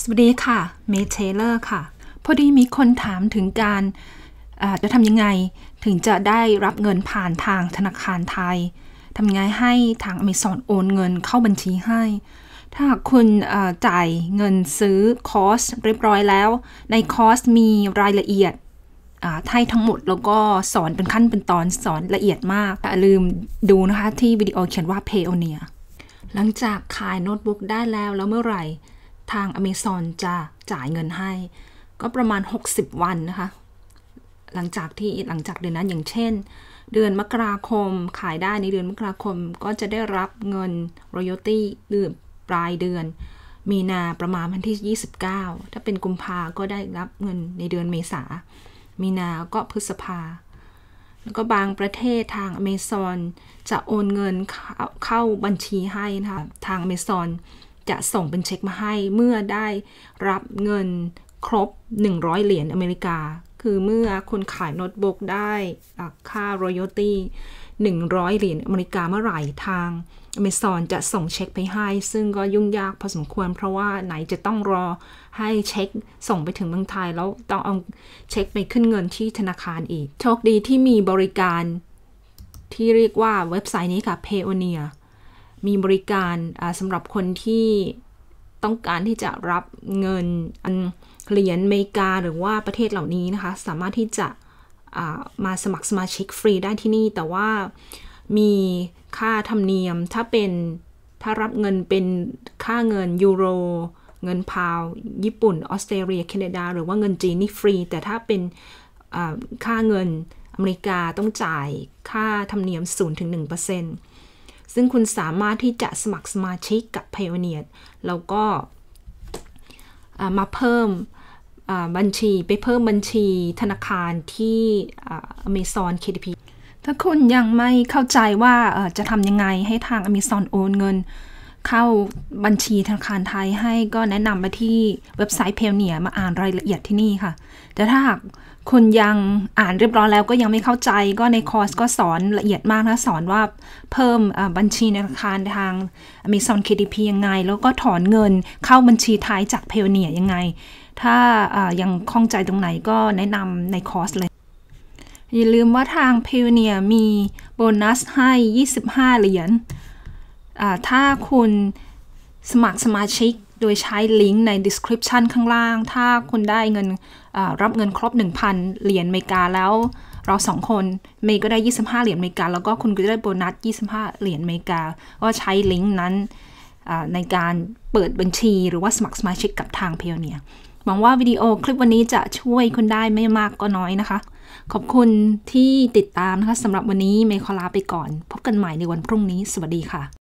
สวัสดีค่ะเมเทเลอร์ค่ะพอดีมีคนถามถึงการจะทำยังไงถึงจะได้รับเงินผ่านทางธนาคารไทยทำยังไงให้ทางอเมซอนโอนเงินเข้าบัญชีให้ ถ้าคุณจ่ายเงินซื้อคอร์สเรียบร้อยแล้ว ในคอร์สมีรายละเอียดไทยทั้งหมดแล้วก็สอนเป็นขั้นเป็นตอนสอนละเอียดมากอย่าลืมดูนะคะที่วิดีโอเขียนว่า Payoneer หลังจากขายโน้ตบุ๊กได้แล้วแล้วเมื่อไหร่ทางอเมซอนจะจ่ายเงินให้ก็ประมาณ 60 วันนะคะ หลังจากที่หลังจากเดือนนั้นอย่างเช่น เดือนมกราคมขายได้ในเดือนมกราคมก็จะได้รับเงินรอยัลตี้เดือนปลายเดือน มีนาประมาณวันที่ 29 ถ้าเป็นกุมภาก็ได้รับเงินในเดือนเมษามีนา ก็พฤษภาแล้วก็บางประเทศทางอเมซอนจะโอนเงินเข้าบัญชีให้นะคะ ทางอเมซอนจะส่งเป็นเช็คมาให้เมื่อได้รับเงินครบ 100 เหรียญอเมริกา คือเมื่อคนขายโน้ตบุ๊กได้ ค่า r หนึ่งร100 เหรียญอเมริกาเมื่อไหร่ทาง Amazon จะส่งเช็คไปให้ ซึ่งก็ยุ่งยากพอสมควร เพราะว่าไหนจะต้องรอให้เช็คส่งไปถึงเมืองไทยแล้วต้องเอาเช็คไปขึ้นเงินที่ธนาคารอีกโชคดีที่มีบริการที่เรียกว่าเว็บไซต์นี้ค่ะ Payoneer มีบริการสำหรับคนที่ต้องการที่จะรับเงินเหรียญอเมริกาหรือว่าประเทศเหล่านี้นะคะสามารถที่จะมาสมัครสมาชิกฟรีได้ที่นี่แต่ว่ามีค่าธรรมเนียม ถ้าเป็นถ้ารับเงินเป็นค่าเงินยูโร เงินพาวญี่ปุ่นออสเตรเลียแคนาดา หรือว่าเงินจีนนี่ฟรีแต่ถ้าเป็นค่าเงินอเมริกาต้องจ่ายค่าธรรมเนียม0-1%ถึงซึ่งคุณสามารถที่จะสมัครสมาชิกกับ Pioneer แล้วก็มาเพิ่มบัญชีไปเพิ่มบัญชีธนาคารที่อเมซอน KDP ถ้าคุณยังไม่เข้าใจว่าจะทำยังไงให้ทาง Amazon โอนเงินเข้าบัญชีธนาคารไทยให้ก็แนะนำไปที่เว็บไซต์เพลเนียมาอ่านรายละเอียดที่นี่ค่ะ แต่ถ้าหากคุณยังอ่านเรียบร้อยแล้วก็ยังไม่เข้าใจก็ในคอร์สก็สอนละเอียดมากนะสอนว่าเพิ่มบัญชีธนาคารทางมีซอนเคดีพียังไง แล้วก็ถอนเงินเข้าบัญชีไทยจากเพลเนียยังไงถ้ายังคล่องใจตรงไหนก็แนะนำในคอร์สเลย อย่าลืมว่าทางเพลเนียมีโบนัสให้25เหรียญถ้าคุณสมัครสมาชิกโดยใช้ลิงก์ใน description ข้างล่าง ถ้าคุณได้เงินรับเงินครบ 1,000 เหรียญเมกาแล้ว เราสองคนเมย์ก็ได้25 เหรียญเมกาแล้วก็คุณก็ได้โบนัส25 เหรียญเมกาก็ใช้ลิงก์นั้นในการเปิดบัญชีหรือว่าสมัครสมาชิกกับทางเพยวเนียหวังว่าวิดีโอคลิปวันนี้จะช่วยคุณได้ไม่มากก็น้อยนะคะ ขอบคุณที่ติดตามนะคะสำหรับวันนี้เมย์ขอลาไปก่อน พบกันใหม่ในวันพรุ่งนี้สวัสดีค่ะ